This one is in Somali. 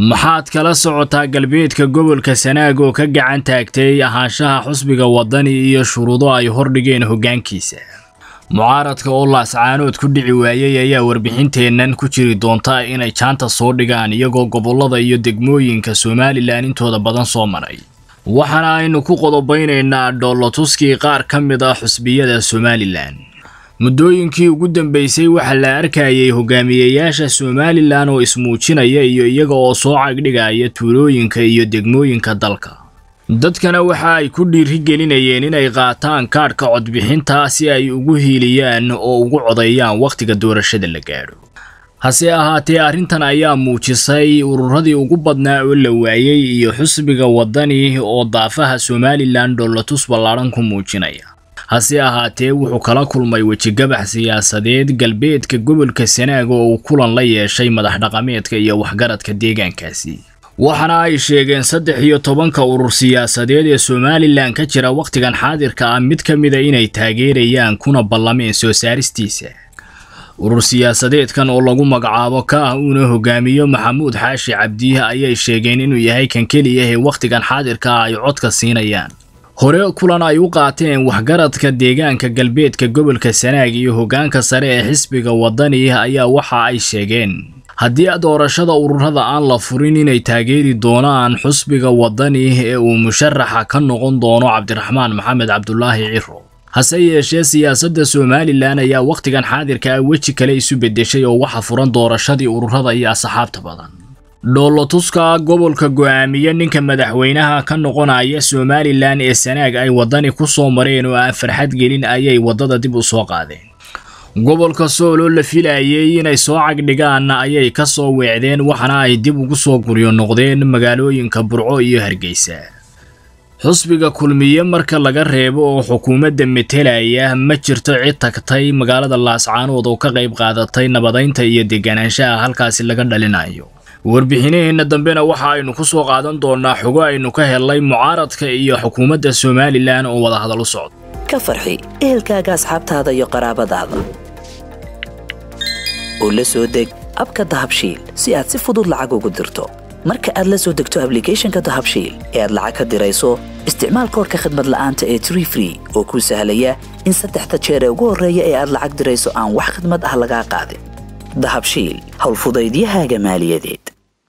maxaad kala socotaa galbeedka gobolka sanaag oo ka gacan taagtay ahaanshaha xusbiga waddani iyo shuruudo ay hordhigeen hoggaankiisa mucaaradka oo laascaanood ku dhici waayey ayaa warbixinteennan ku jiri doonta inay jaanta soo dhigaan iyagoo gobollada iyo degmooyinka somalilan intooda badan soo maray waxaana aynu ku qodobaynaynaa dhoolotuskii qaar ka mid ah xusbiyada somalilan muddooyinkii ugu dambaysay waxaa la arkayay hogaamiyeyaasha somalilan oo ismuujinaya iyo iyaga oo soo cagdhigaya tuulooyinka iyo degmooyinka dalka dadkana waxa ay ku dhiirigelinayeen inay qaataan kaadhka codbixinta si ay ugu hiiliyaan oo ugu codeeyaan wakhtiga doorashada la gaadho hase ahaatee arrintan ayaa muujisay ururadii ugu badnaa oo la waayey iyo xusbiga wadani oo daafaha somalilan dhoolatus ballaaran ku muujinaya hase ahaatee wuxuu kala kulmay wejigabax siyaasadeed galbeedka gobolka sanaag oo uu kulan la yeeshay madax dhaqameedka iyo waxgaradka deegaankaasi waxaana ay sheegeen saddex iyo tobanka urur siyaasadeed ee somalilan ka jira wakhtigan xaadirka ah mid ka mida inay taageerayaan kuna ballameen soo saaristiisa urur siyaasadeedkan oo lagu magacaabo ka ah uuna hogaamiyo maxamuud xaashi cabdiihe ayay sheegeen inuu yahay kan keliya ee wakhtigan xaadirka ah ay codka siinayaan hore kulan ay u qaateen waxgaradka deegaanka galbeedka gobolka sanaag iyo hoggaanka sare ee xisbiga wadaniya ayaa waxa ay sheegeen haddii doorashada ururada aan la furin inay taageeri doonaan xusbiga wadani ee uu musharaxa ka noqon doono cabdiraxmaan maxamed cabdulaahi ciro hase yeeshee siyaasadda somalilan ayaa wakhtigan xaadirka ah weji kale isu bedeshay oo waxa furan doorashadii ururada iyo asxaabta badan dhoolotuska gobolka go ninka madaxweynaha ka noqonaya somalilan ee sanaag ay waddani ku soo mareen oo aan farxad gelin ayay waddada dib u soo qaadeen gobolka sool la filayey inay soo cagdhigaan ayay ka soo weecdeen waxaana ay dib ugu soo guryo noqdeen magaalooyinka burco iyo hargeysa xusbiga kulmiye marka laga reebo oo xukuumadda metelaya ma jirto cid tagtay magaalada laascaanood oo ka qayb qaadatay nabadaynta iyo deganaanshaha halkaasi laga dhalinayo warbixinaheenna dambena waxa aynu ku soo qaadan doonnaa xogo aynu ka helnay mucaaradka iyo xukuumadda somalilan oo wadahadal u socda ka farxi ehelkaaga asxaabtaada iyo qaraabadaada oo la soo deg abka dahabshiil si aad si fudud lacag ugu dirto marka aad la soo degto ablicathonka dahabshiil ee aad lacag ka dirayso isticmaal koorka khadmad la'aanta ee tree free oo kuu sahlaya in saddexda jeer ee ugu horreeya ee aad lacag dirayso aan wax khadmad ah lagaa qaadin dahabshiil howlfudaydiyahaaga maaliyadeed